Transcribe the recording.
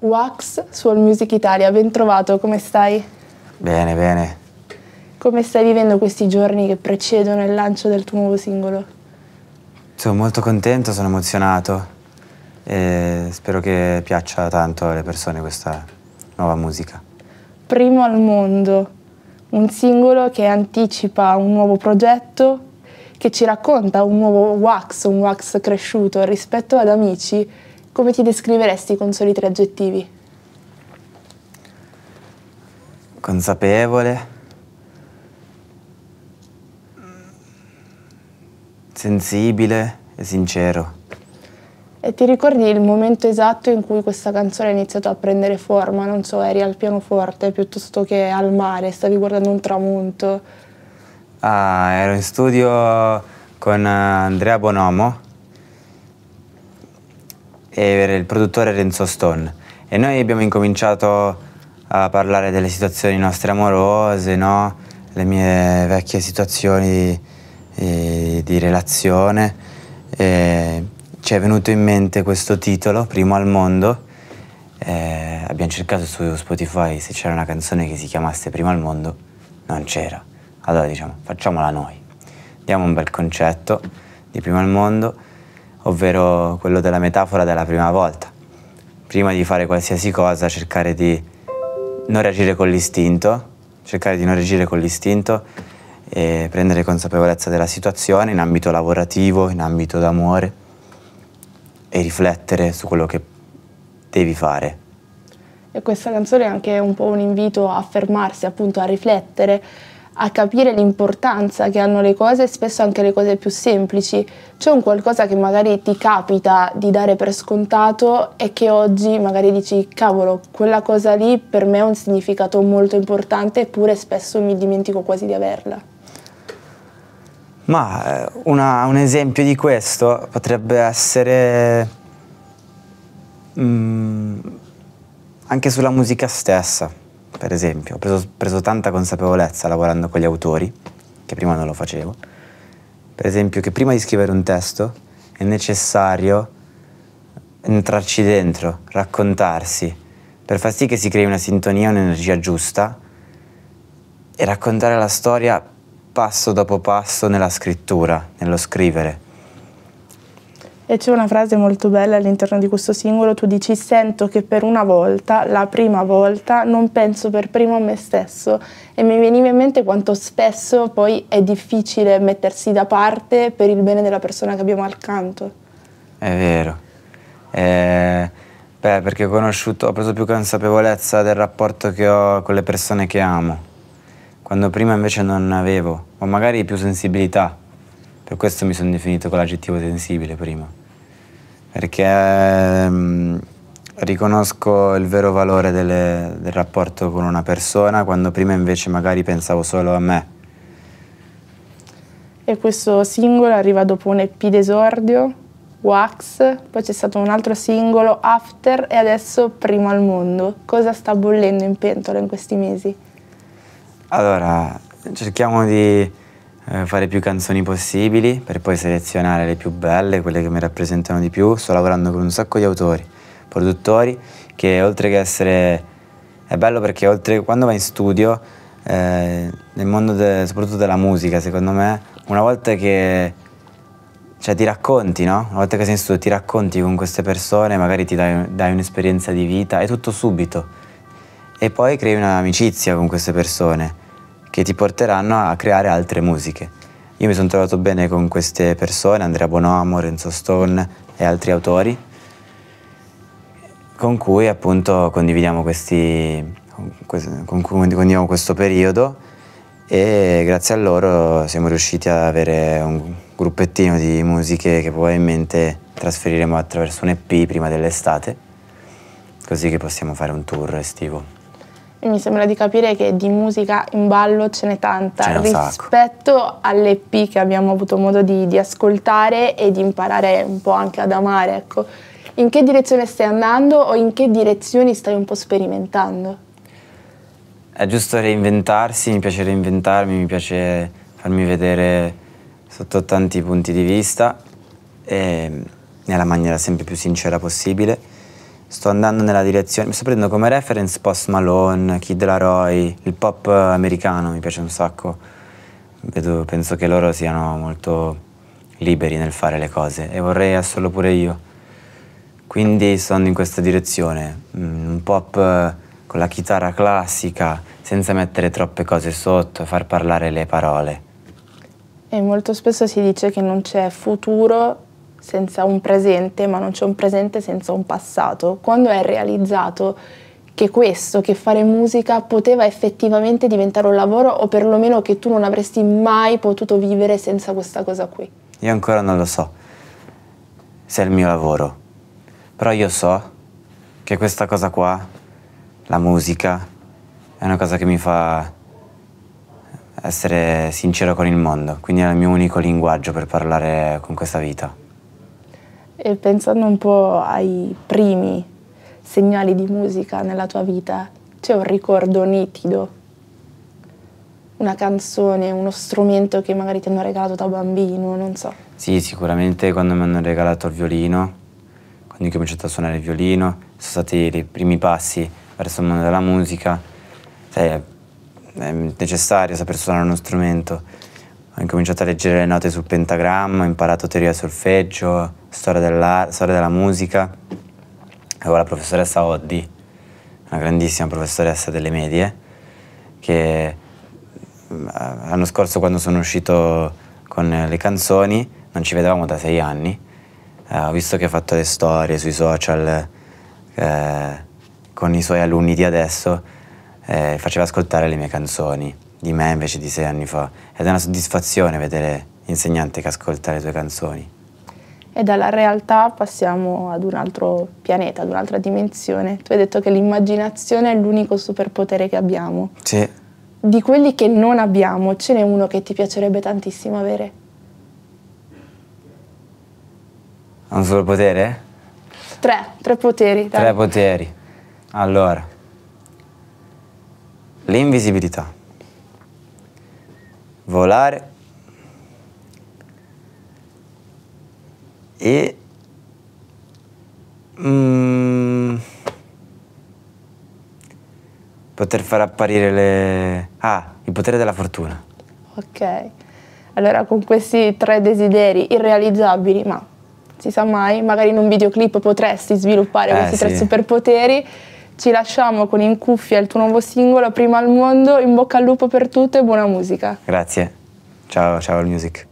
Wax su All Music Italia, ben trovato, come stai? Bene, bene. Come stai vivendo questi giorni che precedono il lancio del tuo nuovo singolo? Sono molto contento, sono emozionato e spero che piaccia tanto alle persone questa nuova musica. Primo al mondo, un singolo che anticipa un nuovo progetto, che ci racconta un nuovo Wax, un Wax cresciuto rispetto ad Amici come ti descriveresti con soli tre aggettivi? Consapevole. Sensibile e sincero. E ti ricordi il momento esatto in cui questa canzone ha iniziato a prendere forma? Non so, eri al pianoforte piuttosto che al mare, stavi guardando un tramonto. Ah, ero in studio con eh, Andrea Bonomo e il produttore Renzo Stone. E noi abbiamo incominciato a parlare delle situazioni nostre amorose, no? le mie vecchie situazioni di, di relazione. E ci è venuto in mente questo titolo, Primo al mondo. E abbiamo cercato su Spotify se c'era una canzone che si chiamasse Primo al mondo. Non c'era. Allora diciamo, facciamola noi. Diamo un bel concetto di Primo al mondo ovvero quello della metafora della prima volta. Prima di fare qualsiasi cosa cercare di non reagire con l'istinto, cercare di non reagire con l'istinto e prendere consapevolezza della situazione in ambito lavorativo, in ambito d'amore e riflettere su quello che devi fare. E questa canzone è anche un po' un invito a fermarsi, appunto a riflettere a capire l'importanza che hanno le cose, spesso anche le cose più semplici. C'è un qualcosa che magari ti capita di dare per scontato e che oggi magari dici cavolo, quella cosa lì per me ha un significato molto importante eppure spesso mi dimentico quasi di averla. Ma eh, una, un esempio di questo potrebbe essere mm, anche sulla musica stessa per esempio, ho preso, preso tanta consapevolezza lavorando con gli autori, che prima non lo facevo. Per esempio che prima di scrivere un testo è necessario entrarci dentro, raccontarsi, per far sì che si crei una sintonia, un'energia giusta e raccontare la storia passo dopo passo nella scrittura, nello scrivere. E c'è una frase molto bella all'interno di questo singolo, tu dici sento che per una volta, la prima volta, non penso per primo a me stesso e mi veniva in mente quanto spesso poi è difficile mettersi da parte per il bene della persona che abbiamo accanto. È vero. Eh, beh, perché ho conosciuto, ho preso più consapevolezza del rapporto che ho con le persone che amo, quando prima invece non avevo, o magari più sensibilità per questo mi sono definito con l'aggettivo sensibile prima, perché mh, mm, riconosco il vero valore delle, del rapporto con una persona quando prima invece magari pensavo solo a me. E questo singolo arriva dopo un EP d'esordio, Wax, poi c'è stato un altro singolo, After, e adesso Primo al Mondo. Cosa sta bollendo in pentola in questi mesi? Allora, cerchiamo di eh, fare più canzoni possibili per poi selezionare le più belle, quelle che mi rappresentano di più. Sto lavorando con un sacco di autori, produttori, che oltre che essere... È bello perché oltre, quando vai in studio, eh, nel mondo de, soprattutto della musica, secondo me, una volta che... Cioè ti racconti, no? Una volta che sei in studio ti racconti con queste persone, magari ti dai, dai un'esperienza di vita, è tutto subito. E poi crei un'amicizia con queste persone che ti porteranno a creare altre musiche. Io mi sono trovato bene con queste persone, Andrea Bonomo, Renzo Stone e altri autori, con cui appunto condividiamo, questi, con cui condividiamo questo periodo e grazie a loro siamo riusciti ad avere un gruppettino di musiche che probabilmente trasferiremo attraverso un EP prima dell'estate, così che possiamo fare un tour estivo e mi sembra di capire che di musica in ballo ce n'è tanta rispetto alle P che abbiamo avuto modo di, di, ascoltare e di imparare un po' anche ad amare. Ecco. In che direzione stai andando o in che direzioni stai un po' sperimentando? È giusto reinventarsi, mi piace reinventarmi, mi piace farmi vedere sotto tanti punti di vista e ehm, nella maniera sempre più sincera possibile sto andando nella direzione, mi sto prendendo come reference Post Malone, Kid Laroi, il pop americano mi piace un sacco, Vedo, penso che loro siano molto liberi nel fare le cose e vorrei esserlo pure io. Quindi sono in questa direzione, mm, un pop eh, con la chitarra classica, senza mettere troppe cose sotto, far parlare le parole. E molto spesso si dice che non c'è futuro senza un presente, ma non c'è un presente senza un passato. Quando hai realizzato che questo, che fare musica poteva effettivamente diventare un lavoro o perlomeno che tu non avresti mai potuto vivere senza questa cosa qui? Io ancora non lo so se è il mio lavoro, però io so che questa cosa qua, la musica, è una cosa che mi fa essere sincero con il mondo, quindi è il mio unico linguaggio per parlare con questa vita. E pensando un po' ai primi segnali di musica nella tua vita, c'è un ricordo nitido, una canzone, uno strumento che magari ti hanno regalato da bambino, non so. Sì, sicuramente quando mi hanno regalato il violino, quando ho cominciato a suonare il violino, sono stati i primi passi verso il mondo della musica. Sai, cioè, è necessario saper suonare uno strumento ho incominciato a leggere le note sul pentagramma, ho imparato teoria solfeggio, storia, della, storia della musica. Avevo la professoressa Oddi, una grandissima professoressa delle medie, che mm, l'anno scorso quando sono uscito con le canzoni, non ci vedevamo da sei anni, eh, ho visto che ha fatto le storie sui social eh, con i suoi alunni di adesso, eh, faceva ascoltare le mie canzoni di me invece di sei anni fa. Ed è una soddisfazione vedere l'insegnante che ascolta le tue canzoni. E dalla realtà passiamo ad un altro pianeta, ad un'altra dimensione. Tu hai detto che l'immaginazione è l'unico superpotere che abbiamo. Sì. Di quelli che non abbiamo, ce n'è uno che ti piacerebbe tantissimo avere? Un superpotere? Tre, tre poteri. Dai. Tre poteri. Allora, l'invisibilità volare e mm, poter far apparire le... Ah, il potere della fortuna. Ok, allora con questi tre desideri irrealizzabili, ma si sa mai, magari in un videoclip potresti sviluppare eh, questi sì. tre superpoteri ci lasciamo con In cuffia il tuo nuovo singolo, prima al mondo, in bocca al lupo per tutto e buona musica. Grazie. Ciao, ciao al music.